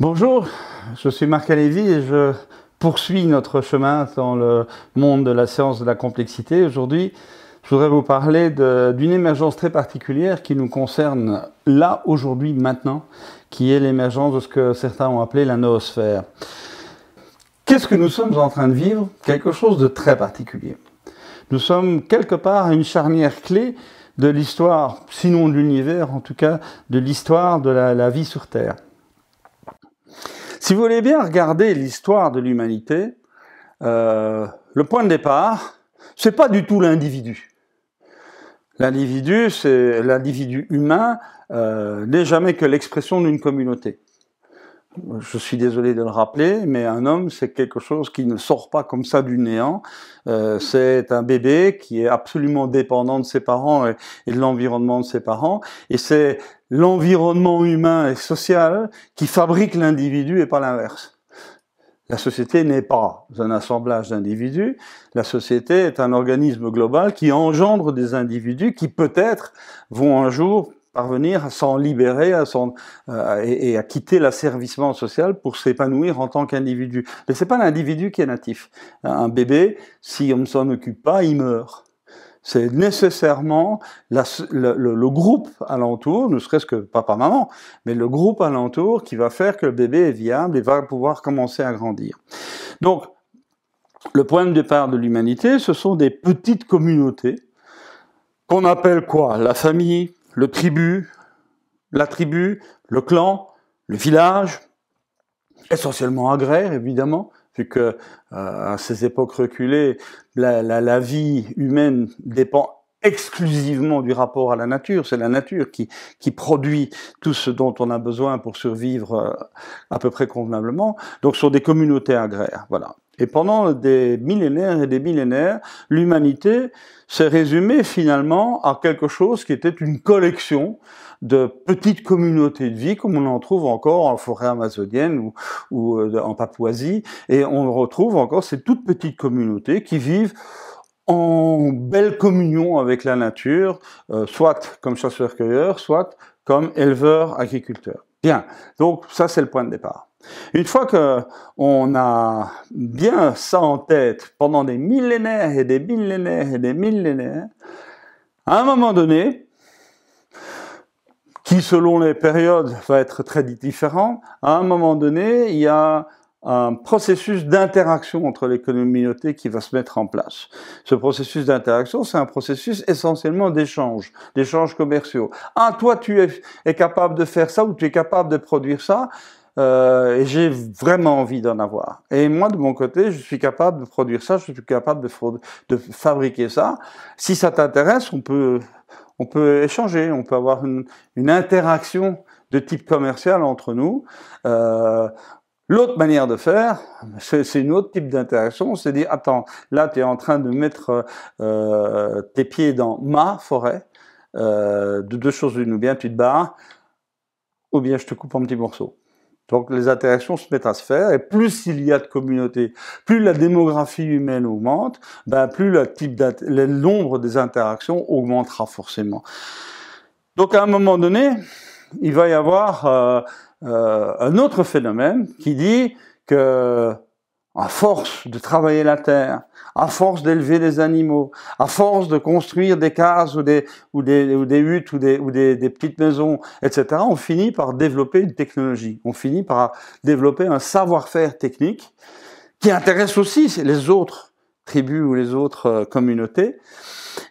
Bonjour, je suis Marc Alévi et je poursuis notre chemin dans le monde de la science de la complexité. Aujourd'hui, je voudrais vous parler d'une émergence très particulière qui nous concerne là, aujourd'hui, maintenant, qui est l'émergence de ce que certains ont appelé la noosphère. Qu'est-ce que nous sommes en train de vivre Quelque chose de très particulier. Nous sommes quelque part une charnière clé de l'histoire, sinon de l'univers, en tout cas de l'histoire de la vie sur Terre. Si vous voulez bien regarder l'histoire de l'humanité, euh, le point de départ, c'est pas du tout l'individu. L'individu, c'est l'individu humain, euh, n'est jamais que l'expression d'une communauté je suis désolé de le rappeler, mais un homme, c'est quelque chose qui ne sort pas comme ça du néant. Euh, c'est un bébé qui est absolument dépendant de ses parents et, et de l'environnement de ses parents. Et c'est l'environnement humain et social qui fabrique l'individu et pas l'inverse. La société n'est pas un assemblage d'individus, la société est un organisme global qui engendre des individus qui peut-être vont un jour parvenir à s'en libérer à son, euh, et, à quitter l'asservissement social pour s'épanouir en tant qu'individu. Mais c'est pas l'individu qui est natif. Un bébé, si on ne s'en occupe pas, il meurt. C'est nécessairement la, le, le, le, groupe alentour, ne serait-ce que papa-maman, mais le groupe alentour qui va faire que le bébé est viable et va pouvoir commencer à grandir. Donc, le point de départ de l'humanité, ce sont des petites communautés qu'on appelle quoi La famille, le tribu, la tribu, le clan, le village, essentiellement agraire évidemment, vu que euh, à ces époques reculées, la, vie humaine dépend exclusivement du rapport à la nature. C'est la nature qui, produit tout ce dont on a besoin pour survivre euh, à peu près convenablement. Donc, ce sont des communautés agraires. Voilà. Et pendant des millénaires et des millénaires, l'humanité s'est résumée finalement à quelque chose qui était une collection de petites communautés de vie, comme on en trouve encore en forêt amazonienne ou, euh, en Papouasie. Et on retrouve encore ces toutes petites communautés qui vivent en belle communion avec la nature, euh, soit comme chasseurs-cueilleurs, soit comme éleveurs-agriculteurs. Bien, donc ça c'est le point de départ. Une fois que on a bien ça en tête pendant des millénaires et des millénaires et des millénaires, à un moment donné, qui selon les périodes va être très différent, à un moment donné, il y a un processus d'interaction entre les communautés qui va se mettre en place. Ce processus d'interaction, c'est un processus essentiellement d'échange, d'échanges commerciaux. Ah, toi, tu es capable de faire ça ou tu es capable de produire ça euh, et j'ai vraiment envie d'en avoir. Et moi, de mon côté, je suis capable de produire ça, je suis capable de, de fabriquer ça. Si ça t'intéresse, on peut, on peut échanger, on peut avoir une, une interaction de type commercial entre nous. Euh, L'autre manière de faire, c'est une autre type d'interaction, c'est dire, attends, là, tu es en train de mettre euh, tes pieds dans ma forêt, euh, de deux choses une ou bien tu te barres, ou bien je te coupe en petits morceaux. Donc les interactions se mettent à se faire, et plus il y a de communautés, plus la démographie humaine augmente, ben plus le, type nombre des interactions augmentera forcément. Donc à un moment donné, il va y avoir euh, euh, un autre phénomène qui dit que à force de travailler la terre, à force d'élever des animaux, à force de construire des cases ou des, ou des, ou des huttes ou, des, ou des, des, petites maisons, etc., on finit par développer une technologie, on finit par développer un savoir-faire technique qui intéresse aussi les autres tribus ou les autres euh, communautés.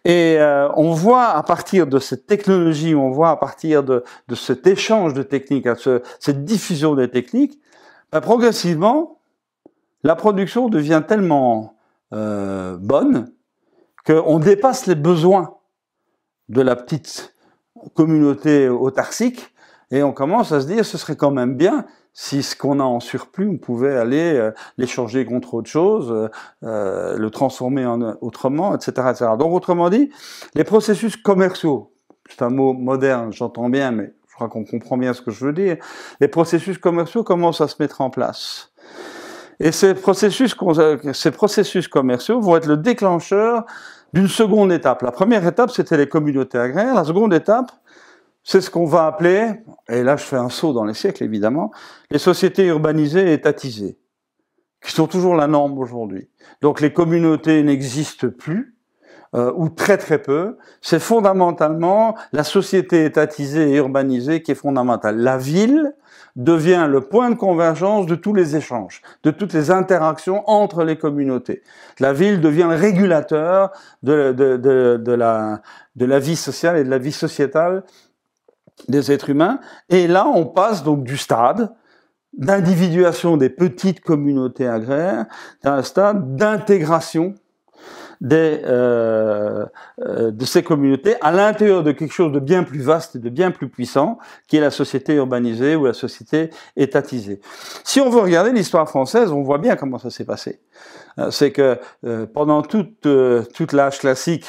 Et euh, on voit à partir de cette technologie, on voit à partir de, de cet échange de techniques, cette diffusion des techniques, ben, progressivement, la production devient tellement euh, bonne qu'on dépasse les besoins de la petite communauté autarcique et on commence à se dire ce serait quand même bien si ce qu'on a en surplus, on pouvait aller euh, l'échanger contre autre chose, euh, le transformer en autrement, etc., etc. Donc autrement dit, les processus commerciaux, c'est un mot moderne, j'entends bien, mais je crois qu'on comprend bien ce que je veux dire, les processus commerciaux commencent à se mettre en place. Et ces processus, commerciaux vont être le déclencheur d'une seconde étape. La première étape, c'était les communautés agraires. La seconde étape, c'est ce qu'on va appeler, et là je fais un saut dans les siècles évidemment, les sociétés urbanisées et étatisées, qui sont toujours la norme aujourd'hui. Donc les communautés n'existent plus, euh, ou très très peu, c'est fondamentalement la société étatisée et urbanisée qui est fondamentale. La ville devient le point de convergence de tous les échanges, de toutes les interactions entre les communautés. La ville devient le régulateur de, la, de la vie sociale et de la vie sociétale des êtres humains. Et là, on passe donc du stade, d'individuation des petites communautés agraires à un stade d'intégration euh, euh, de ces communautés à l'intérieur de quelque chose de bien plus vaste et de bien plus puissant, qui est la société urbanisée ou la société étatisée. Si on veut regarder l'histoire française, on voit bien comment ça s'est passé. Euh, c'est que pendant toute, toute l'âge classique,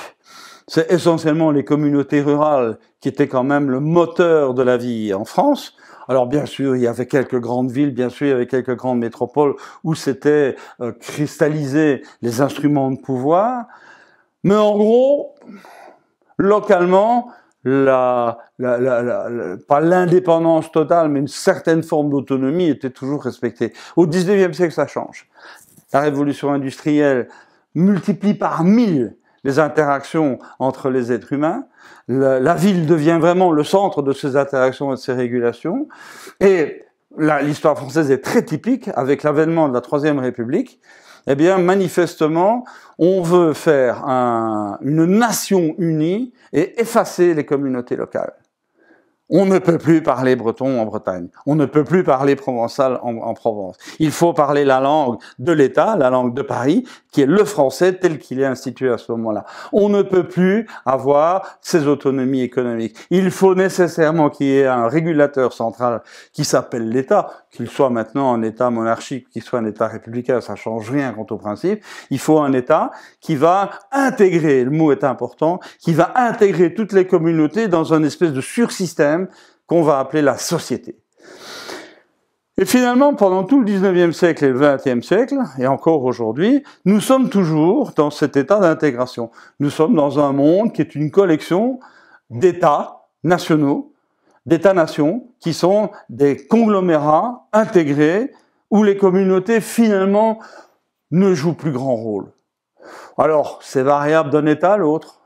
c'est essentiellement les communautés rurales qui étaient quand même le moteur de la vie en France. Alors bien sûr, il y avait quelques grandes villes, bien sûr, il y avait quelques grandes métropoles où c'était euh, cristallisé cristallisés les instruments de pouvoir, mais en gros, localement, pas l'indépendance totale, mais une certaine forme d'autonomie était toujours respectée. Au 19e siècle, ça change. La révolution industrielle multiplie par mille les interactions entre les êtres humains. La, ville devient vraiment le centre de ces interactions et de ces régulations. Et l'histoire française est très typique avec l'avènement de la Troisième République. Eh bien, manifestement, on veut faire une nation unie et effacer les communautés locales. On ne peut plus parler breton en Bretagne. On ne peut plus parler provençal en Provence. Il faut parler la langue de l'État, la langue de Paris, qui est le français tel qu'il est institué à ce moment-là. On ne peut plus avoir ces autonomies économiques. Il faut nécessairement qu'il y ait un régulateur central qui s'appelle l'État, qu'il soit maintenant un État monarchique, qu'il soit un État républicain, ça change rien quant au principe. Il faut un État qui va intégrer, le mot est important, qui va intégrer toutes les communautés dans un espèce de sursystème qu'on va appeler la société. Et finalement, pendant tout le 19e siècle et le 20e siècle, et encore aujourd'hui, nous sommes toujours dans cet état d'intégration. Nous sommes dans un monde qui est une collection d'États nationaux, d'États-nations, qui sont des conglomérats intégrés, où les communautés, finalement, ne jouent plus grand rôle. Alors, c'est variable d'un État à l'autre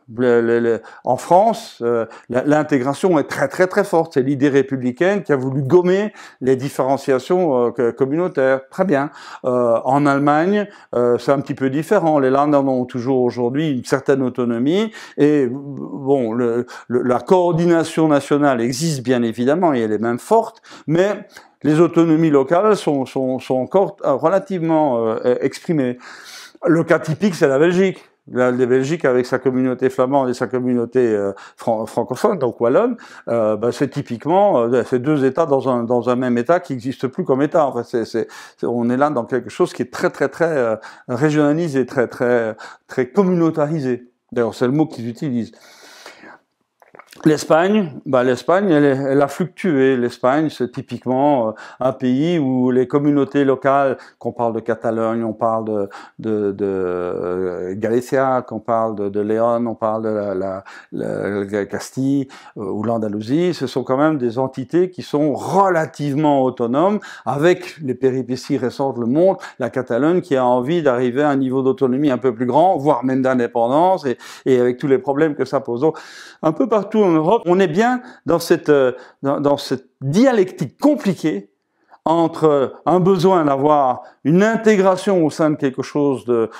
en France, euh, l'intégration est très très très forte. C'est l'idée républicaine qui a voulu gommer les différenciations euh, communautaires. Très bien. Euh, en Allemagne, c'est un petit peu différent. Les en ont toujours aujourd'hui une certaine autonomie et bon, la coordination nationale existe bien évidemment et elle est même forte, mais les autonomies locales sont, sont, sont encore relativement exprimées. Le cas typique, c'est la Belgique la, les Belgique avec sa communauté flamande et sa communauté euh, francophone, donc wallonne, euh, bah, c'est typiquement euh, ces deux États dans un, même État qui n'existe plus comme État. on est là dans quelque chose qui est très très très régionalisé, très très très communautarisé. D'ailleurs, c'est le mot qu'ils utilisent. L'Espagne, bah, l'Espagne, elle, elle, a fluctué. L'Espagne, c'est typiquement euh, un pays où les communautés locales, qu'on parle de Catalogne, on parle de, de, de euh, Galicia, qu'on parle de, de Léon, on parle de la, la, Castille euh, ou l'Andalousie, ce sont quand même des entités qui sont relativement autonomes, avec les péripéties récentes le monde, la Catalogne qui a envie d'arriver à un niveau d'autonomie un peu plus grand, voire même d'indépendance, et, et avec tous les problèmes que ça pose. un peu partout on est bien dans cette, euh, dans, cette dialectique compliquée entre un besoin d'avoir une intégration au sein de quelque chose de,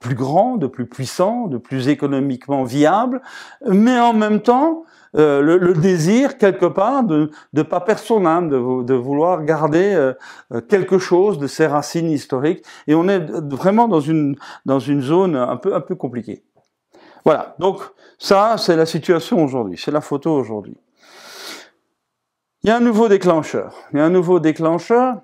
plus grand, de plus puissant, de plus économiquement viable, mais en même temps euh, le, désir quelque part de ne pas perdre son âme, de, vouloir garder euh, quelque chose de ses racines historiques. Et on est vraiment dans une, dans une zone un peu, un peu compliquée. Voilà, donc ça, c'est la situation aujourd'hui, c'est la photo aujourd'hui. Il y a un nouveau déclencheur, il y a un nouveau déclencheur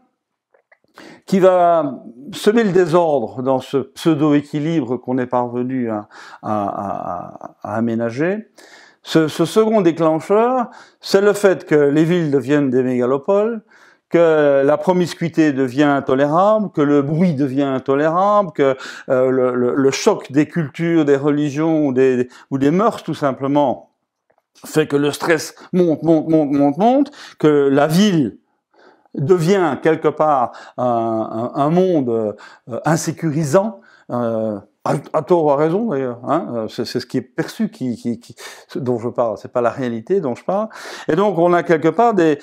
qui va semer le désordre dans ce pseudo-équilibre qu'on est parvenu à, aménager. ce, second déclencheur, c'est le fait que les villes deviennent des mégalopoles, que la promiscuité devient intolérable, que le bruit devient intolérable, que euh, le, choc des cultures, des religions ou des, ou des mœurs tout simplement fait que le stress monte, monte, monte, monte, monte, que la ville devient quelque part un, monde euh, insécurisant. à, tort ou à raison d'ailleurs, hein, euh, c'est ce qui est perçu qui dont je parle, c'est pas la réalité dont je parle. Et donc on a quelque part des,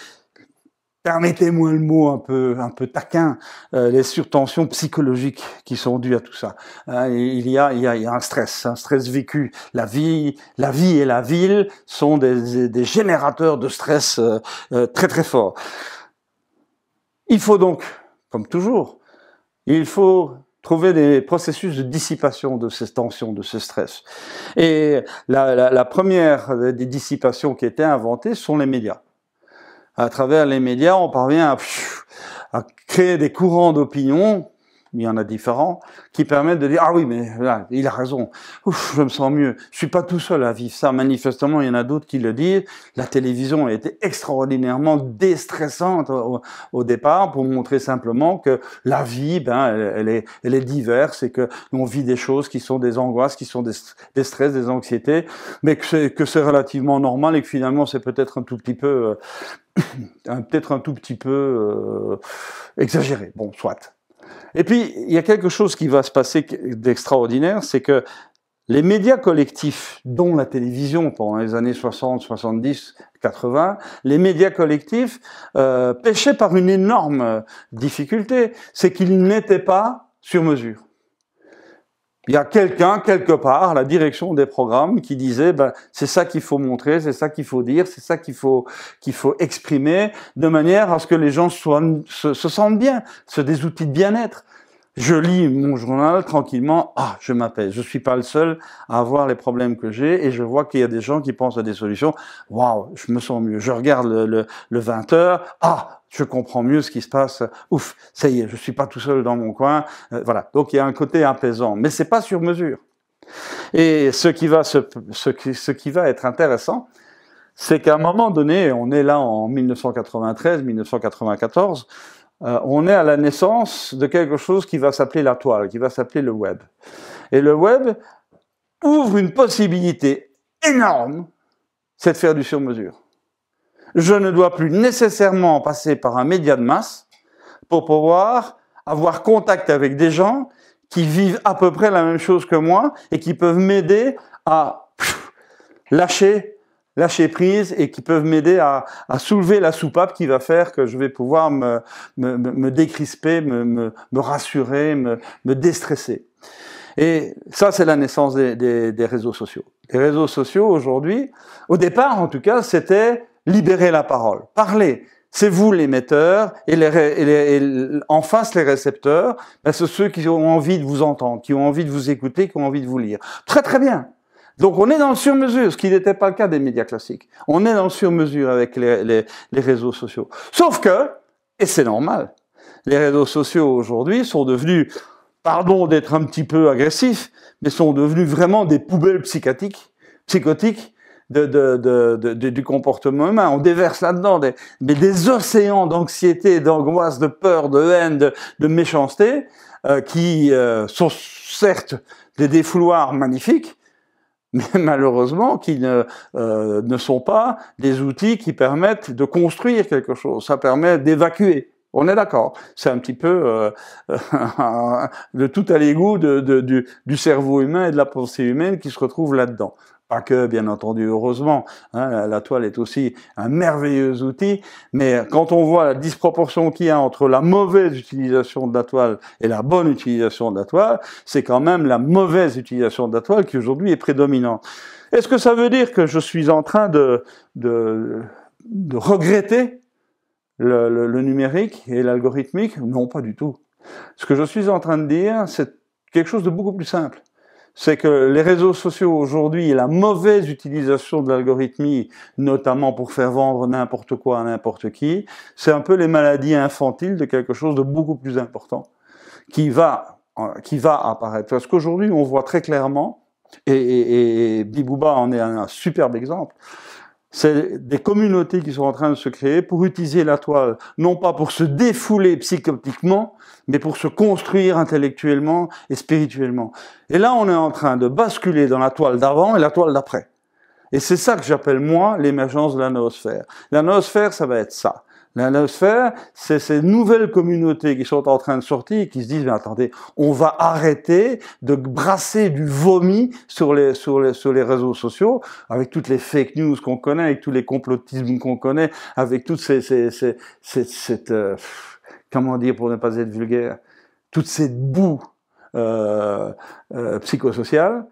permettez-moi le mot un peu un peu taquin, euh, les surtensions psychologiques qui sont dues à tout ça. Hein, il, y a, il, y a, un stress, un stress vécu. La vie, la vie et la ville sont des, des générateurs de stress euh, euh, très très forts. Il faut donc, comme toujours, il faut trouver des processus de dissipation de ces tensions, de ce stress. Et la, la première des dissipations qui a été inventée sont les médias à travers les médias, on parvient à, créer des courants d'opinion il y en a différents, qui permettent de dire ah oui mais là, il a raison, Ouf, je me sens mieux, je suis pas tout seul à vivre ça. Manifestement, il y en a d'autres qui le disent. La télévision a été extraordinairement déstressante au, départ pour montrer simplement que la vie, ben, elle, est, elle est diverse et que l'on vit des choses qui sont des angoisses, qui sont des, des stress, des anxiétés, mais que c'est, que c'est relativement normal et que finalement c'est peut-être un tout petit peu euh, peut-être un tout petit peu euh, exagéré. Bon, soit. Et puis, il y a quelque chose qui va se passer d'extraordinaire, c'est que les médias collectifs, dont la télévision pendant les années 60, 70, 80, les médias collectifs euh, pêchaient par une énorme difficulté, c'est qu'ils n'étaient pas sur mesure il y a quelqu'un, quelque part, la direction des programmes, qui disait, ben, c'est ça qu'il faut montrer, c'est ça qu'il faut dire, c'est ça qu'il faut, qu'il faut exprimer, de manière à ce que les gens soient, se, sentent bien. se des outils de bien-être. Je lis mon journal tranquillement. Ah, je m'apaise. Je suis pas le seul à avoir les problèmes que j'ai et je vois qu'il y a des gens qui pensent à des solutions. Waouh, je me sens mieux. Je regarde le, le, le 20 h Ah, je comprends mieux ce qui se passe. Ouf, ça y est, je suis pas tout seul dans mon coin. Euh, voilà. Donc il y a un côté apaisant, mais c'est pas sur mesure. Et ce qui va se, ce, ce qui va être intéressant, c'est qu'à un moment donné, on est là en 1993, 1994, euh, on est à la naissance de quelque chose qui va s'appeler la toile, qui va s'appeler le web. Et le web ouvre une possibilité énorme, c'est de faire du sur-mesure. Je ne dois plus nécessairement passer par un média de masse pour pouvoir avoir contact avec des gens qui vivent à peu près la même chose que moi et qui peuvent m'aider à lâcher lâcher prise et qui peuvent m'aider à, à, soulever la soupape qui va faire que je vais pouvoir me, me, me décrisper, me, me, me, rassurer, me, me déstresser. Et ça, c'est la naissance des, des, des, réseaux sociaux. Les réseaux sociaux, aujourd'hui, au départ en tout cas, c'était libérer la parole, parler. C'est vous l'émetteur et, les, et en face les récepteurs, ben, c'est ceux qui ont envie de vous entendre, qui ont envie de vous écouter, qui ont envie de vous lire. Très très bien, donc on est dans le sur-mesure, ce qui n'était pas le cas des médias classiques. On est dans le sur-mesure avec les, les, réseaux sociaux. Sauf que, et c'est normal, les réseaux sociaux aujourd'hui sont devenus, pardon d'être un petit peu agressif, mais sont devenus vraiment des poubelles psychiatriques, psychotiques de, de, de, du comportement humain. On déverse là-dedans des, des océans d'anxiété, d'angoisse, de peur, de haine, de, méchanceté, euh, qui euh, sont certes des défouloirs magnifiques, mais malheureusement qui ne, euh, ne sont pas des outils qui permettent de construire quelque chose. Ça permet d'évacuer. On est d'accord. C'est un petit peu euh, le tout à l'égout du, cerveau humain et de la pensée humaine qui se retrouve là-dedans. Pas que, bien entendu, heureusement, hein, la, toile est aussi un merveilleux outil, mais quand on voit la disproportion qu'il y a entre la mauvaise utilisation de la toile et la bonne utilisation de la toile, c'est quand même la mauvaise utilisation de la toile qui aujourd'hui est prédominante. Est-ce que ça veut dire que je suis en train de, de regretter le, le, numérique et l'algorithmique Non, pas du tout. Ce que je suis en train de dire, c'est quelque chose de beaucoup plus simple c'est que les réseaux sociaux aujourd'hui et la mauvaise utilisation de l'algorithmie, notamment pour faire vendre n'importe quoi à n'importe qui, c'est un peu les maladies infantiles de quelque chose de beaucoup plus important qui va, qui va apparaître. Parce qu'aujourd'hui, on voit très clairement, et, et, Bibouba en est un superbe exemple, c'est des communautés qui sont en train de se créer pour utiliser la toile, non pas pour se défouler psychotiquement, mais pour se construire intellectuellement et spirituellement. Et là, on est en train de basculer dans la toile d'avant et la toile d'après. Et c'est ça que j'appelle, moi, l'émergence de la noosphère. La noosphère, ça va être ça. La c'est ces nouvelles communautés qui sont en train de sortir qui se disent, mais attendez, on va arrêter de brasser du vomi sur les, réseaux sociaux, avec toutes les fake news qu'on connaît, avec tous les complotismes qu'on connaît, avec toutes ces, ces, cette, euh, comment dire pour ne pas être vulgaire, toute cette boue euh, euh, psychosociale,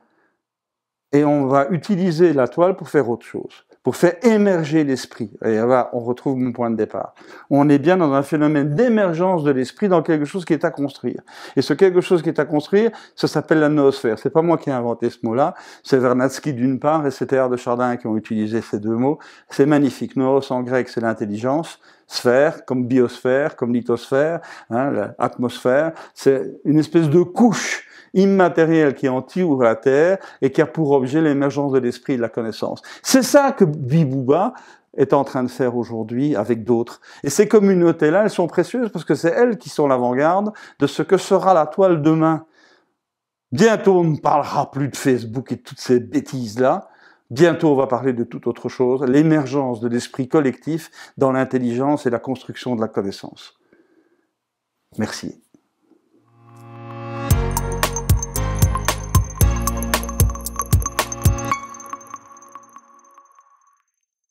et on va utiliser la toile pour faire autre chose pour faire émerger l'esprit. Et là, on retrouve mon point de départ. On est bien dans un phénomène d'émergence de l'esprit dans quelque chose qui est à construire. Et ce quelque chose qui est à construire, ça s'appelle la noosphère. C'est pas moi qui ai inventé ce mot-là. C'est Vernadsky d'une part et c'est Théard de Chardin qui ont utilisé ces deux mots. C'est magnifique. Noos en grec, c'est l'intelligence. Sphère, comme biosphère, comme lithosphère, hein, l'atmosphère. C'est une espèce de couche immatériel qui anti ouvre la terre et qui a pour objet l'émergence de l'esprit et de la connaissance. C'est ça que Bibouba est en train de faire aujourd'hui avec d'autres. Et ces communautés-là, elles sont précieuses parce que c'est elles qui sont l'avant-garde de ce que sera la toile demain. Bientôt, on ne parlera plus de Facebook et de toutes ces bêtises-là. Bientôt, on va parler de toute autre chose, l'émergence de l'esprit collectif dans l'intelligence et la construction de la connaissance. Merci.